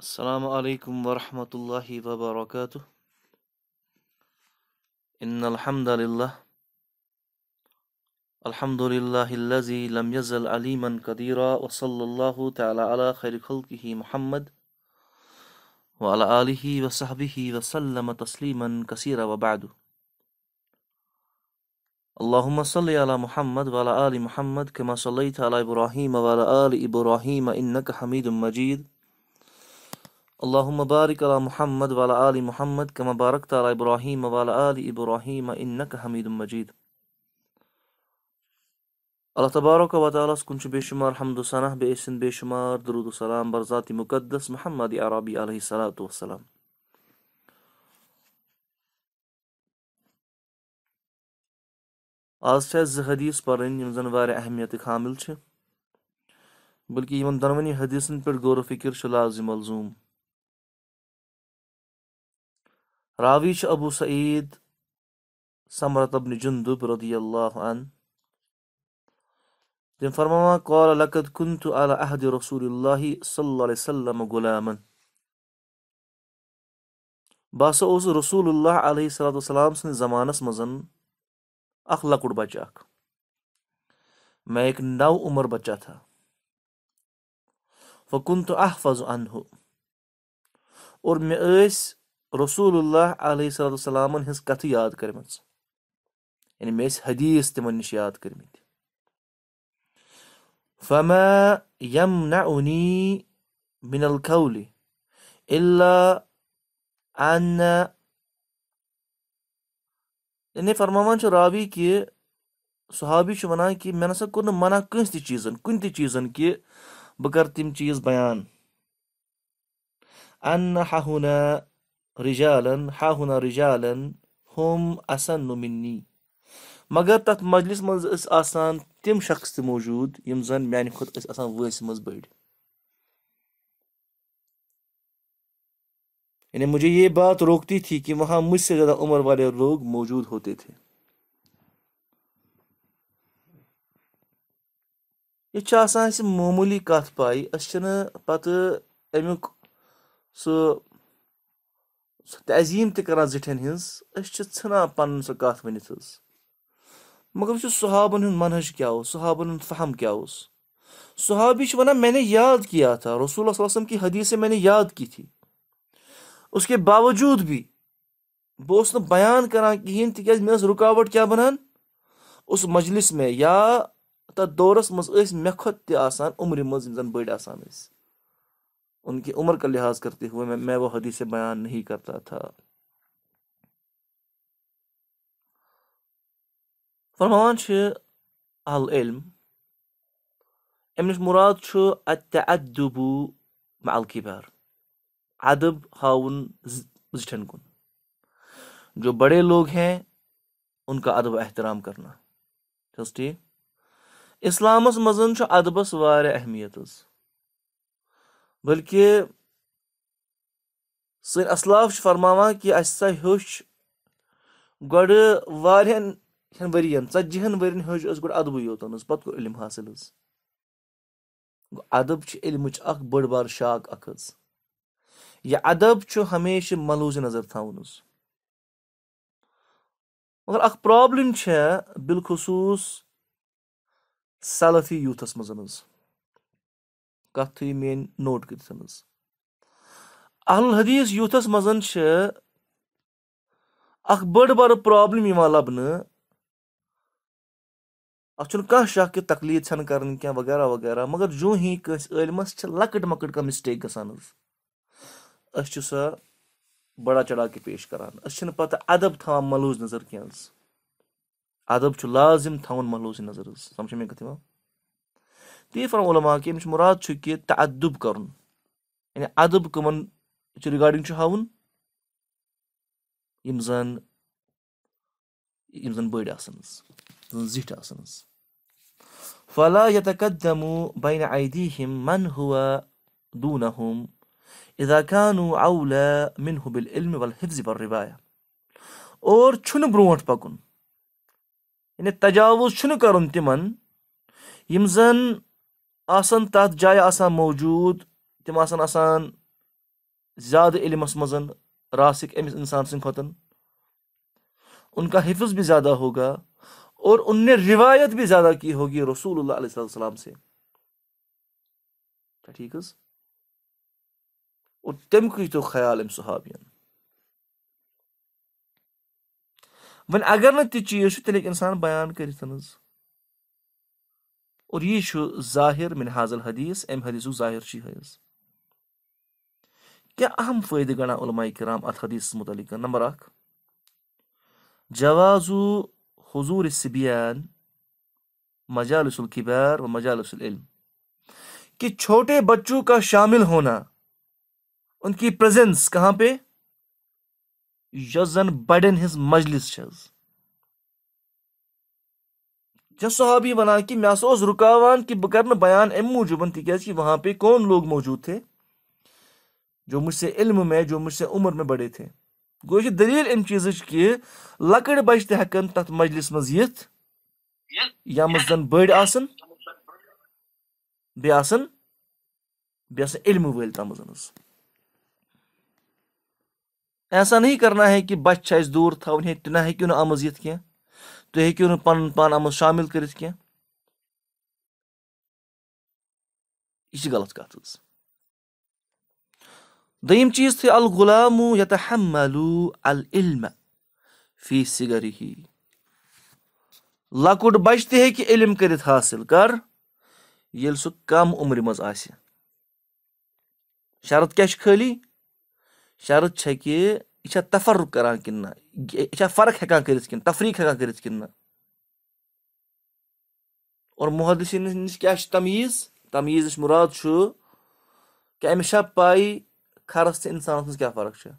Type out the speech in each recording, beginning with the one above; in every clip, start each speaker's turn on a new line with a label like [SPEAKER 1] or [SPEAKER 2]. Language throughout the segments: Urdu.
[SPEAKER 1] السلام عليكم ورحمة الله وبركاته إن الحمد لله الحمد لله الذي لم يزل عليما قديرا وصلى الله تعالى على خير خلقه محمد وعلى آله وصحبه وسلم تسليما كثيرا وبعد اللهم صل على محمد وعلى آل محمد كما صليت على إبراهيم وعلى آل إبراهيم إنك حميد مجيد اللہ مبارکہ محمد و الا علیہ محمد کمبارک طالیٰ ابرحیمہ وا ع ابرحیمہ انک حمید المجید اللہ تبارک و تعالیٰ کن بے شمار حمد الصنہ بے سن بے شمار و سلام برثاتِ مقدس محمد عربی علیہ السلام آج زدیث پڑا اہمیت حامل بلکہ یہ دونونی حدیثن غور و فکر چھُ لازِم ملزوم راویش ابو سعید سمرت ابن جندب رضی اللہ عنہ تم قال لقد کنت علی عهد رسول الله اللہ صلی وسلم غلاما باسا اوس رسول اللہ علیہ صلام سند زمانہ مزا میں ایک نو عمر بچہ تھا وکن تو الحہ ان او میس رسولullah علیہ سلامن ہٕنٛز کَتھٕ یاد کٔرمٕژ یعنی مےٚ ٲسۍ حدیٖث تِمن نِش ياد كرمت فما يمنعني من القول إلا أن يعني فرماوان چھُ راوی کہِ صحابی چھُ وَنان کہِ مےٚ نسا کوٚر نہٕ مَنا کٲنٛسہِ تہِ چیٖزَن کُنہِ تہِ چیٖزَن کہِ بہٕ کَرٕ تِم چیٖز بیان اَن ہہُنا رجالن ہا ہنا رجالن ہوم اسن نومنی مگر تتھ مجلس مز آسان تم شخص موجود یم زن اس آسان میانس مز بڑی یعنی مجھے یہ بات روکتی تھی کہ وہاں مجھ سے زیادہ عمر والے لوگ موجود ہوتے تھے یہ یہاں معمولی کات پائی اس پہ سُہ تعظیٖم تہِ کَران زِٹھٮ۪ن ہِنٛز أسۍ چھِ ژھٕنان پَنُن سۄ کَتھ ؤنِتھ حظ مگر وٕچھو صحابَن ہُنٛد منحج کیٛاہ اوس صحابَن ہُنٛد فہم کیٛاہ اوس صحابی چھِ وَنان مےٚ نے یاد کیٛاہ تھا رسول اللہ وسلم کہِ حدیثہِ مےٚ نے یاد کی تھی اس کے باوجوٗد بھی بہٕ اوسُس نہٕ بیان کَران کِہیٖنۍ تِکیٛازِ مےٚ ٲس رُکاوَٹ کیٛاہ بَنان اُس مجلِس مےٚ یا تَتھ دورَس منٛز ٲسۍ مےٚ کھۄتہٕ تہِ آسان عُمرِ منٛز یِم زَن بٔڑۍ آسان ٲسۍ ان کی عمر کا لحاظ کرتے ہوئے میں میں وہ حدیث بیان نہیں کرتا تھا فرمان مراد التعدب مع الكبار ادب ہاؤن زٹھن کن جو بڑے لوگ ہیں ان کا ادب احترام کرنا ٹھیک اسلامس مزن ادبس وار اہمیت بلکہ سن اسل فرما کہ اہو گھنہ ہیوٚچھ ٹجین گۄڈٕ اَدبٕے یوتَن حاصل پَتہٕ ادب علم بڑ بار شاخ یہِ یہ ادب ہمیشہ ملوز نظر حظ مگر چھےٚ ہے بالخصوص یوٗتھَس منٛز حظ کت تھی من نوٹ کر حدیث یوتھس مزھ بڑ بار پابلم لبن اتھ شک تقلید تکلیف چھ کر وغیرہ وغیرہ مگر ہی جوہی لکٹ مکٹ کسٹیک سا بڑا کے پیش کرد تھاوان ملوز نظر کی ادب لازم تا ملوز نظر حص سمجھ میں ते فرما علما کہ امچ مراد چھ کہ تعدب کرن یعنی يعني ادب کمن چھ رِگاڈِنٛگ چھُ ہاوُن یِم زن یِم زن بٔڑۍ آسان زن زِٹھۍ آسان فلا يتقدموا بين أيديهم من هو دونهم إذا كانوا أولى منه بالعلم والحفظ والرواية اور چھُنہٕ برونٛٹھ پکُن یعنی يعني تجاوُز چھُنہٕ کرُن تِمن یِم زن آسان جایہِ آسان موجوٗد تم آسان آسان زیادہ علمس راسِک راسک اِنسان انسان کھۄتہٕ ان کا حفظ بھی زیادہ ہوگا اور ان نے روایت بھی زیادہ کی ہوگی رسول اللہ علیہ السلام سے ٹھیک تو تمکی ام امسین ون اگر ہیٚکہِ اِنسان بیان حظ اور یہ چاہر ظاہر من ام حدیث ظاہر کیا اہم فائدہ گنا علماء کرام حدیث متعلق نمبر اک جواز حضور سبیان مجالسلقار و مجالس العلم کہ چھوٹے بچوں کا شامل ہونا ان کی پریزنس کہاں پہ یزن بڑن ہز مجلس چھز چھ صحابی ونانا کہ ہسا اوس رُکاوان کہِ بہٕ کَرٕ نہٕ بیان امہ موجوب کہِ وہاں پہ کون لوگ موجود تھے جو مجھ سے علم میں جو مجھ سے عمر میں بڑے تھے گوج دلیل ام چیز کہ لک بچہ تکان تک مجلس مجھ یا آسَن علمہٕ وٲلۍ تَتھ علم حظ ایسا نہیں کرنا ہے کہ اَسہِ دوٗر تھاوٕنۍ ہے نہٕ اَتھ منٛز یِتھ کینٛہہ تُہۍ ہیٚکِو نہٕ پَنُن پان اَتھ منٛز شامِل کٔرِتھ نان یہِ چھِ غلط کَتھ حظ دوٚیِم چیٖز تھٲے یتحملو العلم کات دلامو لۄکُٹ سگر تہِ ہیٚکہِ علم کٔرِتھ حٲصِل کر یل سم کم منٛز آسہِ شرط کیٛاہ چھُ خٲلی شرط چھےٚ کہِ یہِ چھا تفرُق کران کِنہٕ نہ یہِ چھا فرق ہٮ۪کان کٔرِتھ کِنہٕ تفریٖق ہٮ۪کان کٔرِتھ کِنہٕ نہ اور محدثیٖن نِش کیٛاہ چھُ تمیٖز تمیٖزٕچ مُراد چھُ کہِ أمِس چھا پاے خرس تہٕ اِنسانَس منٛز کیٛاہ فرق چھےٚ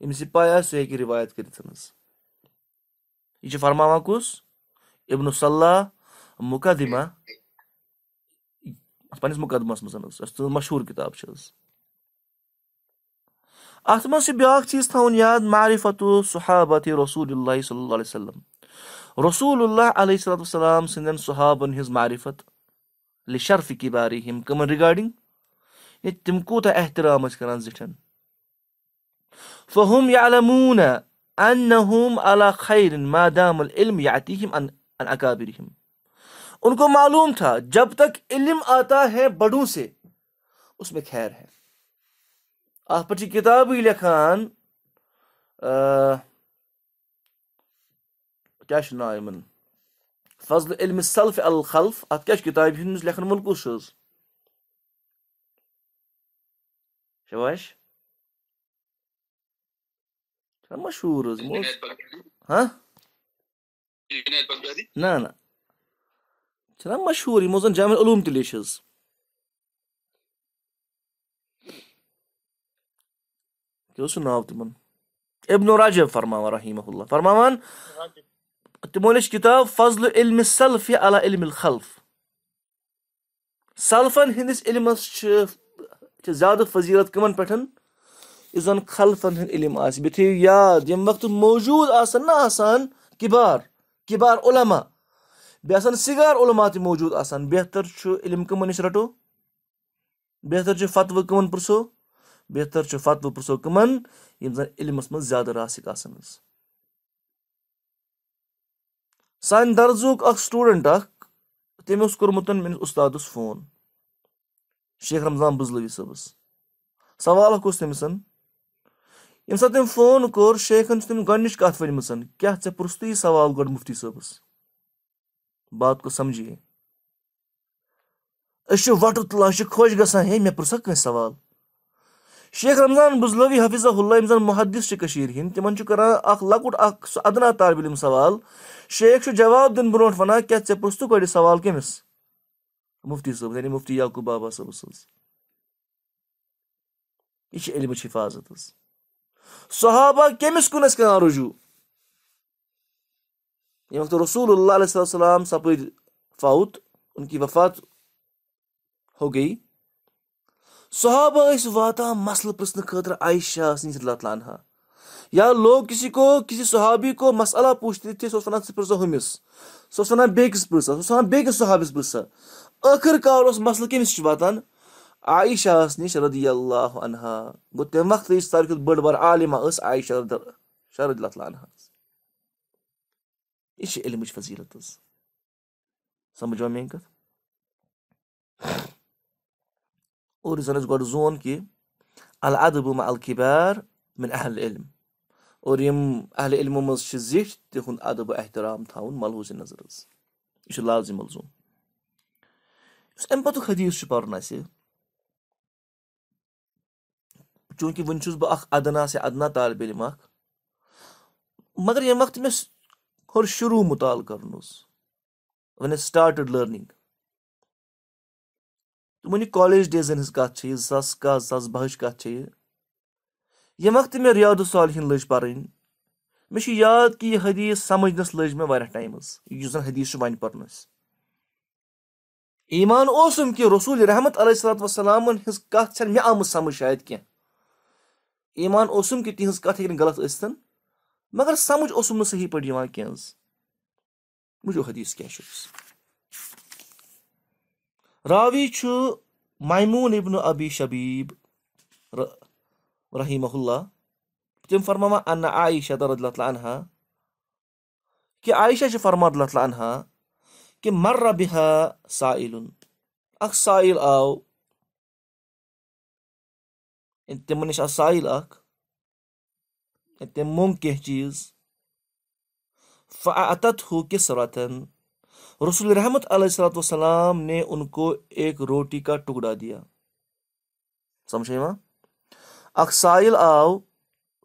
[SPEAKER 1] ییٚمِس یہِ پاے آسہِ سُہ ہیٚکہِ رِوایت کٔرِتھ حظ یہِ چھُ فرماوان کُس اِبنُ صلاح مُقدِمہ پَنٕنِس مُقدمَس منٛز حظ یۄس تُہٕنٛز مشہوٗر کِتاب چھِ حظ اتھ منٛز چھِ بیٛاکھ چیٖز تھاوُن یاد معرفتُ صُحابتہِ رسوٗل اللہ صلی اللہ علیہ وسلم رسوٗل اللہ علیہ صلاتُ وسلام سٕنٛدٮ۪ن صُحابَن ہِنٛز معرفت لِشرفہِ کہِ بارے یِم کٕمَن رِگاڈِنٛگ ہے تِم کوٗتاہ احترام ٲسۍ کَران زِٹھٮ۪ن فہم یا علموٗن انہم علا خیرن مادام العلم یاتِہم ان اکابرہم ان کو معلوم تھا جب तक इल्म आता है बड़ों से उसमें खैर है اتھ کتابی لکھان كیا ان فضل علم صلف اللف ات كیا كتاب لکھن ملکس شواش مشہور ہاں نا نا مشہور یہ جامعہ علوم حظ يوسو ناوتمن ابن رجب فرمان رحمه الله فرمان تمونش كتاب فضل علم السلف على علم الخلف سلفن هندس علم زیادٕ فضیٖلت کٕمَن پٮ۪ٹھ یُس زَن خلفَن ہُنٛد علم آسہِ بیٚیہِ تھٲیِو یاد ییٚمہِ وقتہٕ موجوٗد آسَن نہ آسان کِبار کِبار علما بیٚیہِ آسَن سِگار علما تہِ موجوٗد آسان بہتر چھُ علم کٕمَن نِش رَٹو بہتر چھُ فتوٕ کٕمَن پرٛژھو بہتر چھو فتو پرسو کمن یم زن علم اسم زیادہ راسی کاسن اس سائن درزو اک اک سٹورنٹ اک تیمی اس کرمتن من استاد فون شیخ رمضان بزلوی سب سوال اکو اس تیمی سن یم ساتھ تیم فون کر شیخ انس تیم گنش کات فیلی مسن کیا چھے پرستو سوال گر مفتی سب بات کو سمجھئے اشی وٹو تلاشی کھوش گسا ہے میں پرسکنے سوال شیخ رمضان بزلوی حفظہ اللہ محادث کشیر ہند سہ ادنا طالب علم سوال شیخ جواب دن برو ونان کیا پرست پڑ سوال کمس مفتی صاف یعنی مفتی یعقوب بابا صبس یہ علمچ حفاظت صحابہ کمس کن اس رجوع وقت رسول اللہ علیہ السلام سپد فاوت ان کی وفات ہو گئی صحابہ ٲسۍ واتان مسلہٕ پرٛژھنہٕ خٲطرٕ واتا مسلہ پر تعالیٰ عائشہ یا لوگ کسی کو کسی صحابی کو مسئلہ پوچھتی سانا ثقا ہومس سانا بیس پہ بیس صحابس پرسا ٲخٕر کار اوس مسلہٕ کٔمِس چھُ واتان عایشاہَس نِش رضی اللہ عنہ وقتہٕ یُس ساروی کھۄتہٕ بٔڑ بار ٲس عایشہ اللہ تعالیٰ یہِ عالمہ ثائش یہ علم فضیرت سمجھ کَتھ اور اس گون کہ الدب مہ البار مہل علم اوور اہل علموں مزے زند ادب احترام تاؤن ملحوظ نظر یہ لازم الزوم اس امہ پتہ حدیث پڑھ چونکہ ون چس بہ ادنہ سے ادنہ طالب علم اخ مگر یم وقت مس ہو شروع مطالعہ کریں سٹاٹ لرننگ تمہ کالیج ڈیزن ہز کت کَتھ چھِ یہِ ییٚمہِ وقتہٕ مےٚ رِیادُ صالحیٖن لٔج لج مےٚ چھُ یاد کہ یہ حدیث سمجھنس لج میرے ٹائم زن حدیث ون پہ ایٖمان اوسُم کہ رسول رحمت علیہ چھَنہٕ ہز آمٕژ سمجھ شاید کَتھ کہ نہٕ غلط ٲسۍتَن مگر سمجھ نہٕ صحیح وٕچھو حدیٖث حدیث کیا راوی چھُ مایموٗن ابن ابی شبیٖب رحیٖمہ اللہ تم فرماوان ان عایشہ رضی اللہ عنہا کہِ عایشہ چھِ فرما اللہ عنہا کہِ مربِحا سایلُن اکھ سائل آو تِمن نِش آو سایل اکھ تٔمۍ موٚنٛگ کینٛہہ چیٖز فاعتته كسرة رسول رحمت علیہ السلات وسلام نے ان کو ایک روٹی کا ٹکڑا دیا سمجھے ماں اکسائل آو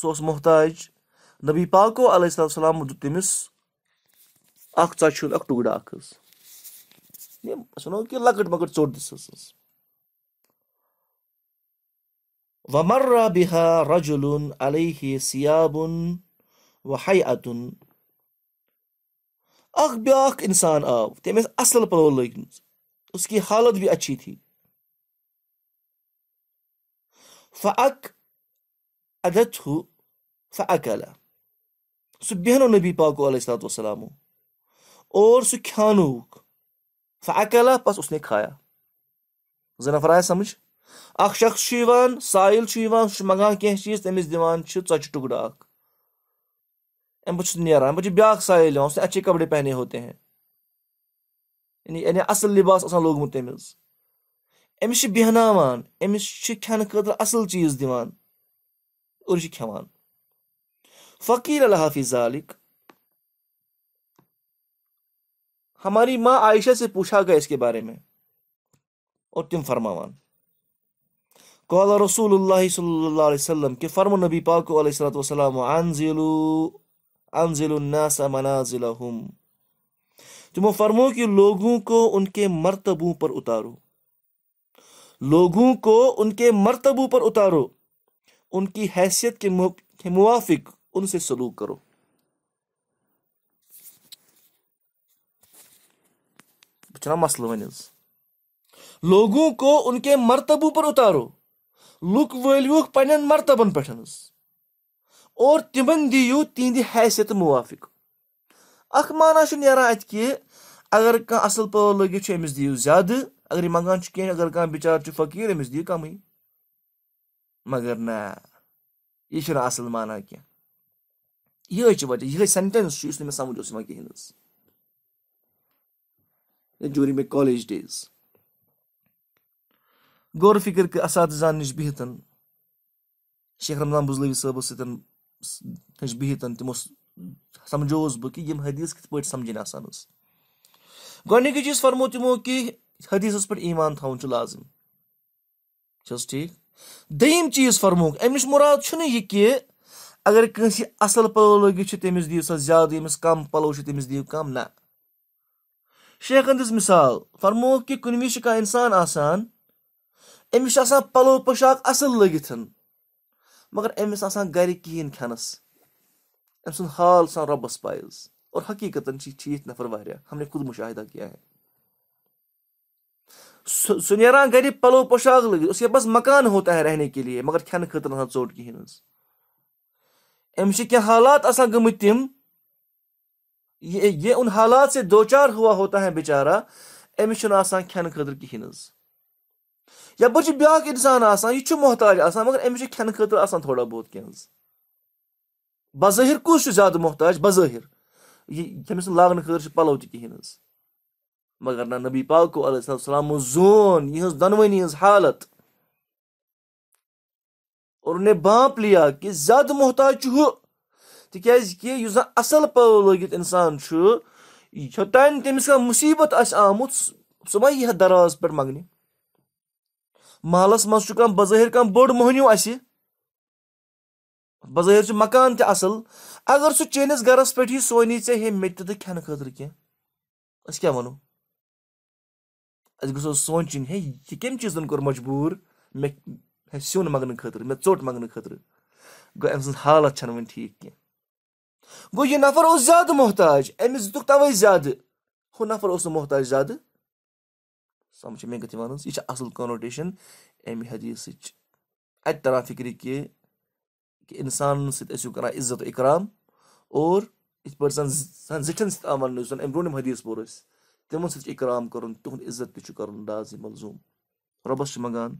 [SPEAKER 1] سوس محتاج نبی پاکو علیہ السلام وسلام دیت تمس اخ ژچ اخ ٹکڑا اخس سنو کہ لکٹ مکٹ چوٹ دس وَمَرَّ بِهَا رَجُلٌ عَلَيْهِ سِيَابٌ وَحَيْعَةٌ اکھ بیاکھ انسان آو تٔمۍ اصل اَصٕل پَلو لٲگمٕژ اس کی حالت بھی اچھی تھی فدت ہو فہ اکیلہ سہن و نبی پاکو علیہ الات وسلامو اور سُہ کھیٛانووُکھ فہ اکیلہ اس نے کھایا زٕ نفر آیا سمجھ اکھ شخص چیٖز تٔمِس دِوان چیز ژۄچہِ ٹُکڑٕ ٹکڑا مجھ سے نہیں آ رہا مجھے بیاکھ سا لیا اس نے اچھے کپڑے پہنے ہوتے ہیں یعنی یعنی اصل لباس آسان لوگمت تمس امس بہنان امس کھانے خطر اصل چیز دیوان اور یہ کھوان فقیر اللہ حافظ ذالک ہماری ماں عائشہ سے پوچھا گیا اس کے بارے میں اور تم فرماوان قال رسول اللہ صلی اللہ علیہ وسلم کہ فرمو نبی پاک علیہ السلام عنزلو انزل الناس فرمو کہ لوگوں کو ان کے مرتبوں پر اتارو لوگوں کو ان کے مرتبوں پر اتارو ان کی حیثیت کے موافق ان سے سلوک کرو نسل لوگوں کو ان کے مرتبوں پر اتارو لک مرتبن پنتبن और तिमन दियो तिंदी हैसियत मुवाफिक अख माना नारान कि अगर कह असल पो लगे अमिस दियो ज्यादा अगर यह मंगान कह अगर कह बिचार फकीर अमिस दियो कम मगर ना यह असल माना कह यह वजह यह सेंटेंस मे समझ उस कहें ड्यूरिंग माई कॉलेज डेज गौर फिक्र इस नश बिहत शेख रमजान बुजलवी صٲبَس سۭتۍ فرمو تِمو کہِ حدیٖثَس حدیث ایٖمان تھاوُن چھُ گیس چھِ حظ ٹھیٖک دٔیِم ایمان تاز ٹھیک مُراد چھُنہٕ یہِ مراد اگر اصل پلو کَم نہ زیادہ دِژ مِثال پلو کہِ کُنہِ وِزِ چھُ مثال اِنسان آسان أمِس چھِ آسان پلو پوشاک اصل لٲگِتھ مگر أمِس آسان گَرِ کِہیٖنۍ کھٮ۪نَس أمۍ سُنٛد حال سان رۄبَس پَے حظ اور حقیٖقتَن چھِ یہِ ٹھیٖک نَفر واریاہ ہم نے خُد مُشاہِدہ کیٛاہ ہے سُہ سُہ نیران گَرِ پَلو پوشاق لٲگِتھ اوس یہِ بَس مکان ہوتا ہے رہنے کے لیے مگر کھٮ۪نہٕ خٲطرٕ آسان ژوٚٹ کِہیٖنۍ حظ أمِس چھِ کینٛہہ حالات آسان گٔمٕتۍ تِم یہِ یہِ اُن حالات سے دو چار ہوا ہوتا ہے بِچارا أمِس چھُنہٕ آسان کھٮ۪نہٕ خٲطرٕ کِہیٖنۍ حظ ٹپا انسان آنا یہ محتاج آپ کی امس کھنے آسان تھوڑا بہت بظاہر زیادٕ محتاج ییٚمِس نہٕ لاگنہٕ بظاہر یہ تمہس لاگ پلو تہین مگر نبی پاکو علیہ السلام زون یہ دونونی ہز حالت ارے بانپ لیا کہِ زیادٕ محتاج چھُ ہُہ کہِ یُس زَن اَصٕل پَلو لٲگِتھ اِنسان چھُ یوٚتانۍ تٔمِس کانٛہہ مُصیٖبت آسہِ آمُت سُہ ما یی یہ درواز پٮ۪ٹھ منٛگنہِ محلس کانٛہہ بظاہر بڑ مہنیو اس چھُ مکان اصل اگر سہ چینس گرس پی سونی ژےٚ ہے مت کیاہ خاطر اہ و سوچن ہے یہ کم مےٚ ہے سیون منگنے خٲطرٕ مےٚ ژوٚٹ منگنے خٲطرٕ گو ام سٕنٛز حالت کینٛہہ ٹھیک کی نفر زیادٕ محتاج امس دِتُکھ توئی زیادہ ہُہ نفر اس محتاج زیادہ سمجھ اَصٕل وان یہ اصل کانوٹیشن ام حدیث کہِ فکری کہ انسان ٲسِو کَران عزت و اکرام یِم حدیٖث پوٚر برٹم حدیث سۭتۍ اُنہ اِکرام کَرُن تند عزت لازِ ملزوٗم ملزوم ربس منٛگان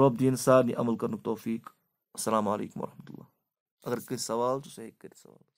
[SPEAKER 1] رب دِیِن سارنٕے عمل کرن توفیق السلام علیکم و اللہ اگر کس سوال کٔرِتھ سوال